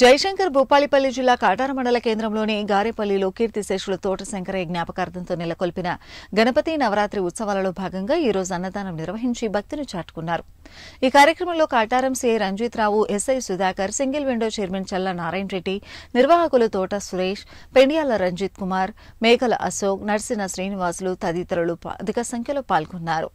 జయశంకర్ భూపాలిపల్లి జిల్లా కాటార మండల కేంద్రంలోని గారేపల్లిలో కీర్తిశేషులు తోట శంకరయ్య జ్ఞాపకార్థంతో నెలకొల్పిన గణపతి నవరాత్రి ఉత్సవాలలో భాగంగా ఈ రోజు అన్నదానం నిర్వహించి భక్తిని చాటుకున్నారు ఈ కార్యక్రమంలో Kataram CI Ranjith Rao SI Sudhakar single window chairman Challa Narayana Reddy నిర్వాహకులు తోట సురేష్ పెండియాల రంజిత్ కుమార్ మేకల అశోక్ నర్సిన శ్రీనివాసులు తదితరులు అధిక సంఖ్యలో పాల్గొన్నారు